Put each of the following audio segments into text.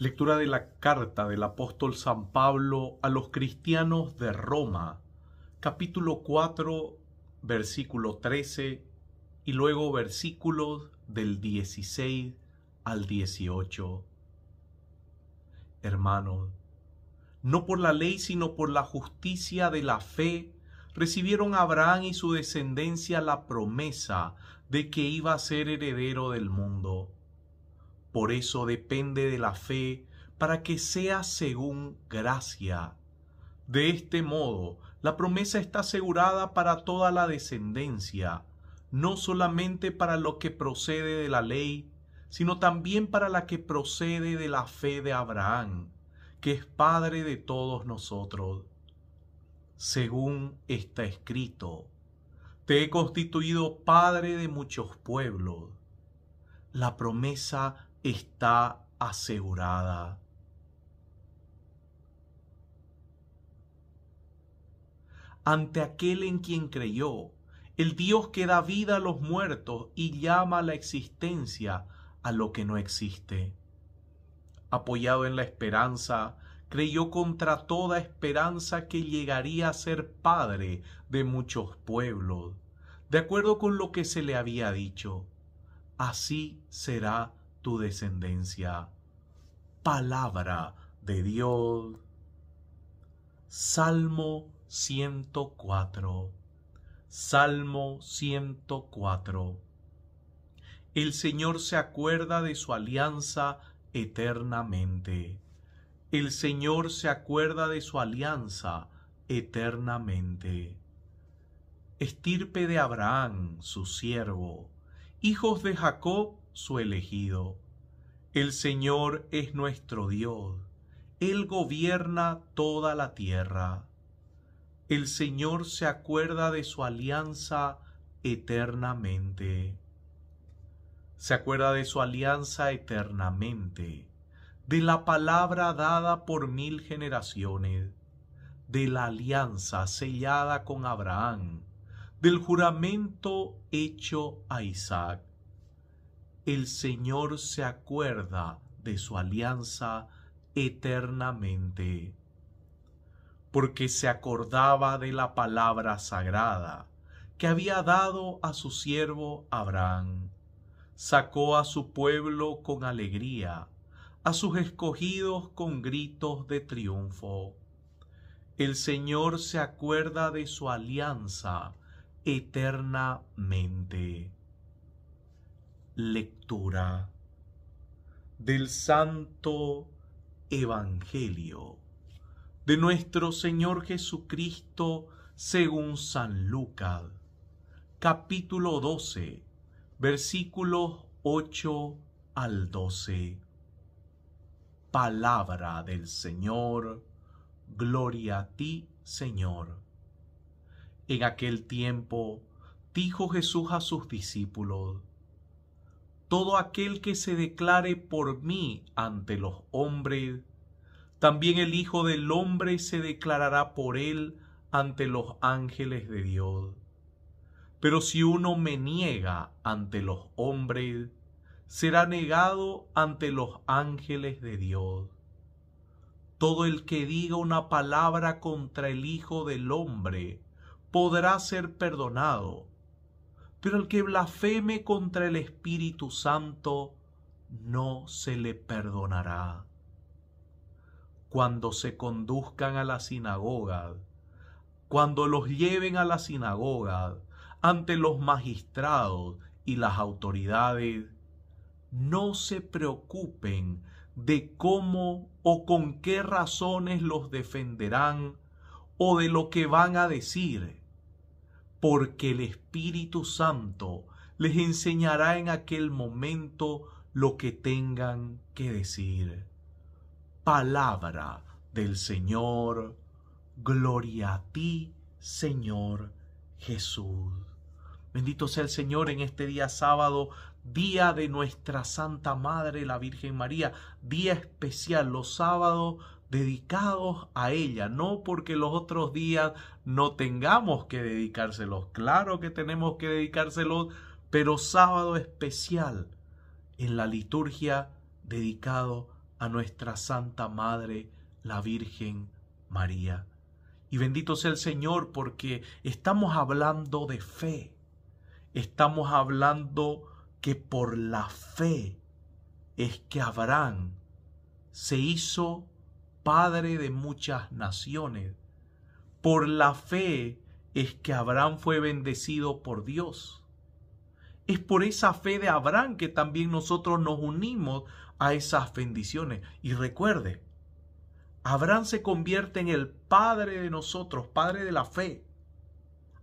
Lectura de la carta del apóstol San Pablo a los cristianos de Roma, capítulo 4, versículo 13 y luego versículos del 16 al 18. Hermanos, no por la ley sino por la justicia de la fe recibieron Abraham y su descendencia la promesa de que iba a ser heredero del mundo por eso depende de la fe para que sea según gracia. De este modo, la promesa está asegurada para toda la descendencia, no solamente para lo que procede de la ley, sino también para la que procede de la fe de Abraham, que es Padre de todos nosotros. Según está escrito, te he constituido Padre de muchos pueblos. La promesa está asegurada. Ante aquel en quien creyó, el Dios que da vida a los muertos y llama a la existencia a lo que no existe. Apoyado en la esperanza, creyó contra toda esperanza que llegaría a ser padre de muchos pueblos, de acuerdo con lo que se le había dicho. Así será tu descendencia. Palabra de Dios. Salmo 104. Salmo 104. El Señor se acuerda de su alianza eternamente. El Señor se acuerda de su alianza eternamente. Estirpe de Abraham, su siervo, hijos de Jacob, su elegido. El Señor es nuestro Dios, Él gobierna toda la tierra. El Señor se acuerda de su alianza eternamente. Se acuerda de su alianza eternamente, de la palabra dada por mil generaciones, de la alianza sellada con Abraham, del juramento hecho a Isaac el Señor se acuerda de su alianza eternamente. Porque se acordaba de la palabra sagrada que había dado a su siervo Abraham. Sacó a su pueblo con alegría, a sus escogidos con gritos de triunfo. El Señor se acuerda de su alianza eternamente. Lectura del Santo Evangelio de nuestro Señor Jesucristo según San Lucas, capítulo 12, versículos 8 al 12. Palabra del Señor, gloria a ti, Señor. En aquel tiempo dijo Jesús a sus discípulos, todo aquel que se declare por mí ante los hombres, también el Hijo del Hombre se declarará por él ante los ángeles de Dios. Pero si uno me niega ante los hombres, será negado ante los ángeles de Dios. Todo el que diga una palabra contra el Hijo del Hombre podrá ser perdonado, pero el que blasfeme contra el Espíritu Santo no se le perdonará. Cuando se conduzcan a la sinagoga, cuando los lleven a la sinagoga, ante los magistrados y las autoridades, no se preocupen de cómo o con qué razones los defenderán o de lo que van a decir porque el Espíritu Santo les enseñará en aquel momento lo que tengan que decir. Palabra del Señor, gloria a ti, Señor Jesús. Bendito sea el Señor en este día sábado, día de nuestra Santa Madre, la Virgen María, día especial los sábados dedicados a ella, no porque los otros días no tengamos que dedicárselos, claro que tenemos que dedicárselos, pero sábado especial en la liturgia dedicado a nuestra Santa Madre, la Virgen María. Y bendito sea el Señor porque estamos hablando de fe, estamos hablando que por la fe es que Abraham se hizo padre de muchas naciones. Por la fe es que Abraham fue bendecido por Dios. Es por esa fe de Abraham que también nosotros nos unimos a esas bendiciones. Y recuerde, Abraham se convierte en el padre de nosotros, padre de la fe.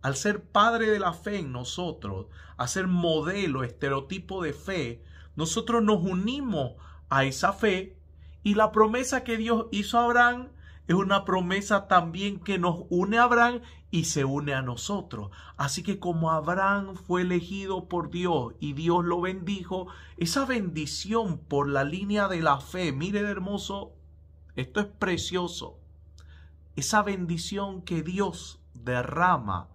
Al ser padre de la fe en nosotros, a ser modelo, estereotipo de fe, nosotros nos unimos a esa fe y la promesa que Dios hizo a Abraham es una promesa también que nos une a Abraham y se une a nosotros. Así que como Abraham fue elegido por Dios y Dios lo bendijo, esa bendición por la línea de la fe, mire hermoso, esto es precioso. Esa bendición que Dios derrama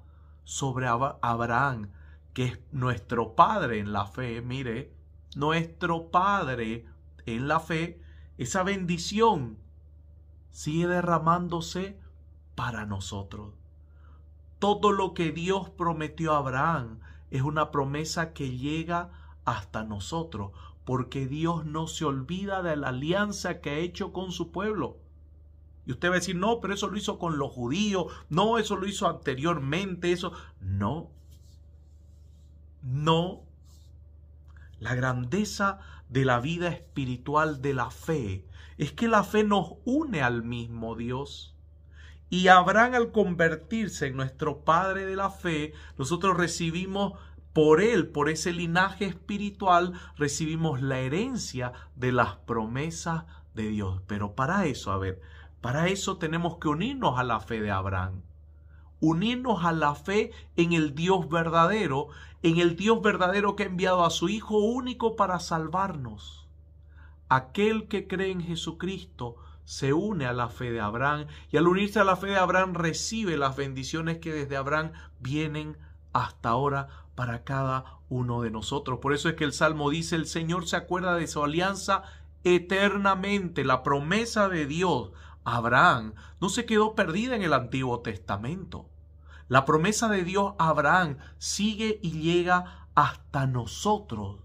sobre Abraham, que es nuestro Padre en la fe, mire, nuestro Padre en la fe, esa bendición sigue derramándose para nosotros. Todo lo que Dios prometió a Abraham es una promesa que llega hasta nosotros, porque Dios no se olvida de la alianza que ha hecho con su pueblo. Y usted va a decir, no, pero eso lo hizo con los judíos, no, eso lo hizo anteriormente, eso. No, no. La grandeza de la vida espiritual de la fe es que la fe nos une al mismo Dios. Y Abraham al convertirse en nuestro Padre de la fe, nosotros recibimos por él, por ese linaje espiritual, recibimos la herencia de las promesas de Dios. Pero para eso, a ver, para eso tenemos que unirnos a la fe de Abraham unirnos a la fe en el Dios verdadero, en el Dios verdadero que ha enviado a su Hijo único para salvarnos. Aquel que cree en Jesucristo se une a la fe de Abraham y al unirse a la fe de Abraham recibe las bendiciones que desde Abraham vienen hasta ahora para cada uno de nosotros. Por eso es que el Salmo dice, el Señor se acuerda de su alianza eternamente, la promesa de Dios Abraham no se quedó perdida en el Antiguo Testamento. La promesa de Dios a Abraham sigue y llega hasta nosotros.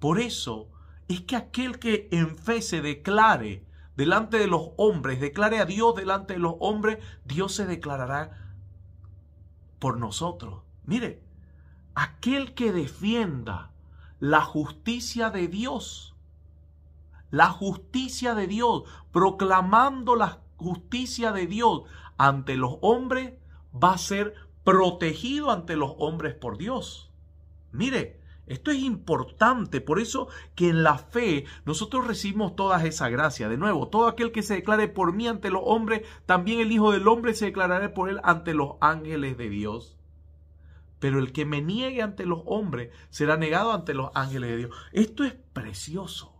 Por eso es que aquel que en fe se declare delante de los hombres, declare a Dios delante de los hombres, Dios se declarará por nosotros. Mire, aquel que defienda la justicia de Dios, la justicia de Dios, proclamando la justicia de Dios ante los hombres, va a ser protegido ante los hombres por Dios. Mire, esto es importante, por eso que en la fe nosotros recibimos toda esa gracia. De nuevo, todo aquel que se declare por mí ante los hombres, también el Hijo del Hombre se declarará por él ante los ángeles de Dios. Pero el que me niegue ante los hombres será negado ante los ángeles de Dios. Esto es precioso.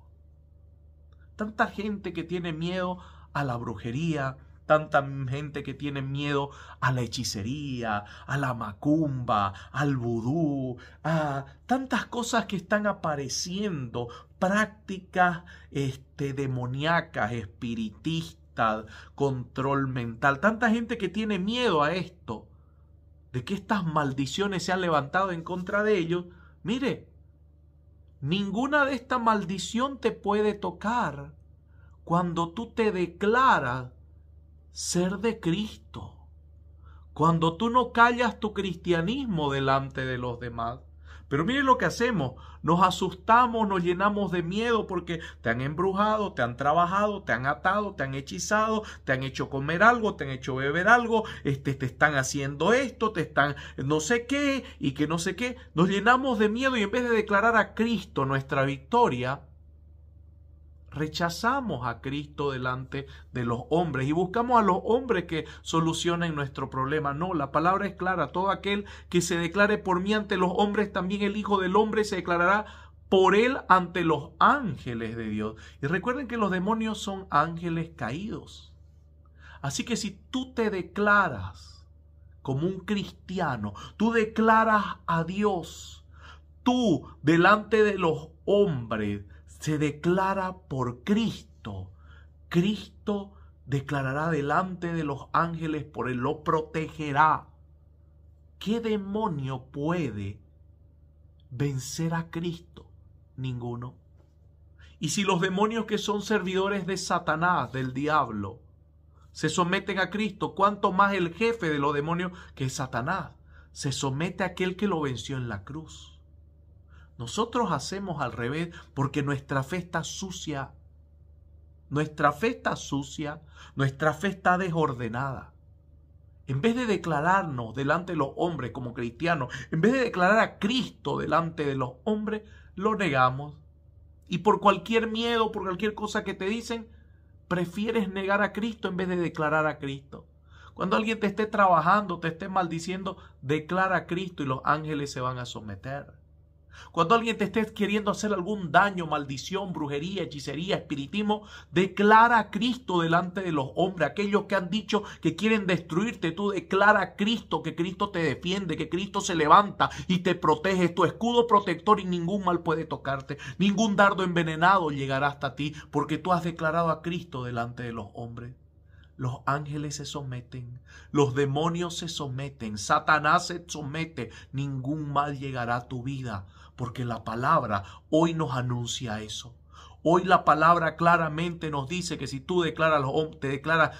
Tanta gente que tiene miedo a la brujería, tanta gente que tiene miedo a la hechicería, a la macumba, al vudú, a tantas cosas que están apareciendo, prácticas este, demoníacas, espiritistas, control mental, tanta gente que tiene miedo a esto, de que estas maldiciones se han levantado en contra de ellos. Mire, Ninguna de esta maldición te puede tocar cuando tú te declaras ser de Cristo, cuando tú no callas tu cristianismo delante de los demás. Pero miren lo que hacemos. Nos asustamos, nos llenamos de miedo porque te han embrujado, te han trabajado, te han atado, te han hechizado, te han hecho comer algo, te han hecho beber algo, este, te están haciendo esto, te están no sé qué y que no sé qué. Nos llenamos de miedo y en vez de declarar a Cristo nuestra victoria, Rechazamos a Cristo delante de los hombres y buscamos a los hombres que solucionen nuestro problema. No, la palabra es clara. Todo aquel que se declare por mí ante los hombres, también el Hijo del Hombre se declarará por él ante los ángeles de Dios. Y recuerden que los demonios son ángeles caídos. Así que si tú te declaras como un cristiano, tú declaras a Dios, tú delante de los hombres, se declara por Cristo. Cristo declarará delante de los ángeles por él, lo protegerá. ¿Qué demonio puede vencer a Cristo? Ninguno. Y si los demonios que son servidores de Satanás, del diablo, se someten a Cristo, ¿cuánto más el jefe de los demonios, que es Satanás, se somete a aquel que lo venció en la cruz. Nosotros hacemos al revés porque nuestra fe está sucia. Nuestra fe está sucia, nuestra fe está desordenada. En vez de declararnos delante de los hombres como cristianos, en vez de declarar a Cristo delante de los hombres, lo negamos. Y por cualquier miedo, por cualquier cosa que te dicen, prefieres negar a Cristo en vez de declarar a Cristo. Cuando alguien te esté trabajando, te esté maldiciendo, declara a Cristo y los ángeles se van a someter. Cuando alguien te esté queriendo hacer algún daño, maldición, brujería, hechicería, espiritismo, declara a Cristo delante de los hombres. Aquellos que han dicho que quieren destruirte, tú declara a Cristo, que Cristo te defiende, que Cristo se levanta y te protege. Es tu escudo protector y ningún mal puede tocarte. Ningún dardo envenenado llegará hasta ti porque tú has declarado a Cristo delante de los hombres. Los ángeles se someten, los demonios se someten, Satanás se somete, ningún mal llegará a tu vida porque la palabra hoy nos anuncia eso. Hoy la palabra claramente nos dice que si tú declaras, te declaras,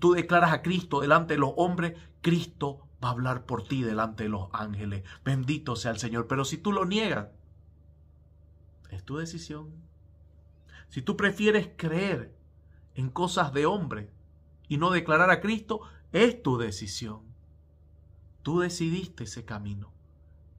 tú declaras a Cristo delante de los hombres, Cristo va a hablar por ti delante de los ángeles. Bendito sea el Señor. Pero si tú lo niegas, es tu decisión. Si tú prefieres creer en cosas de hombre y no declarar a Cristo, es tu decisión. Tú decidiste ese camino.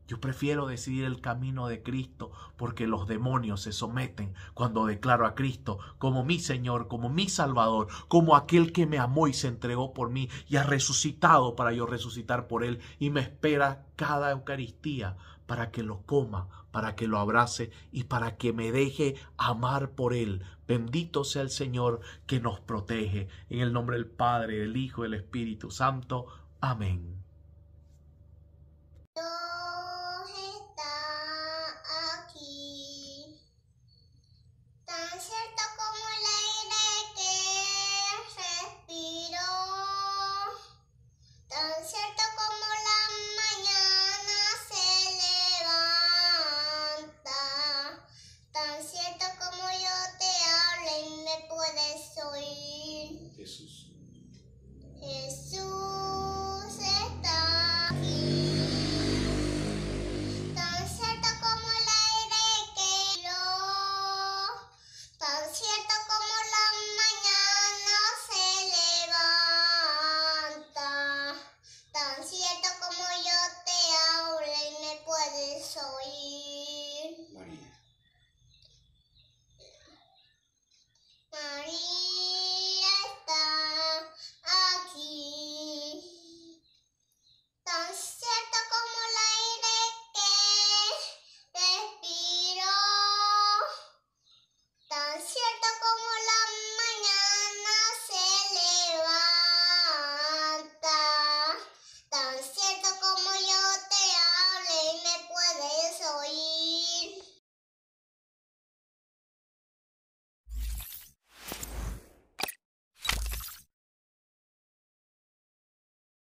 Yo prefiero decidir el camino de Cristo porque los demonios se someten cuando declaro a Cristo como mi Señor, como mi Salvador, como aquel que me amó y se entregó por mí y ha resucitado para yo resucitar por Él y me espera cada Eucaristía para que lo coma, para que lo abrace y para que me deje amar por Él. Bendito sea el Señor que nos protege. En el nombre del Padre, del Hijo, y del Espíritu Santo. Amén.